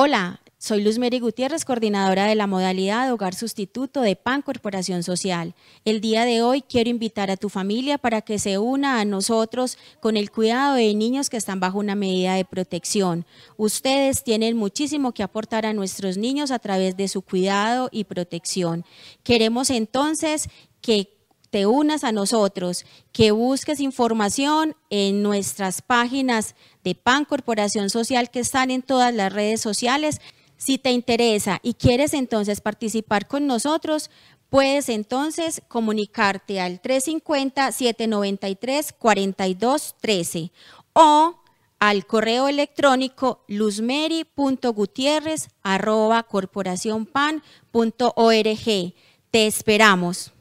Hola, soy Luz Mary Gutiérrez, coordinadora de la modalidad Hogar Sustituto de PAN Corporación Social. El día de hoy quiero invitar a tu familia para que se una a nosotros con el cuidado de niños que están bajo una medida de protección. Ustedes tienen muchísimo que aportar a nuestros niños a través de su cuidado y protección. Queremos entonces que te unas a nosotros, que busques información en nuestras páginas de PAN Corporación Social que están en todas las redes sociales. Si te interesa y quieres entonces participar con nosotros, puedes entonces comunicarte al 350-793-4213 o al correo electrónico org. Te esperamos.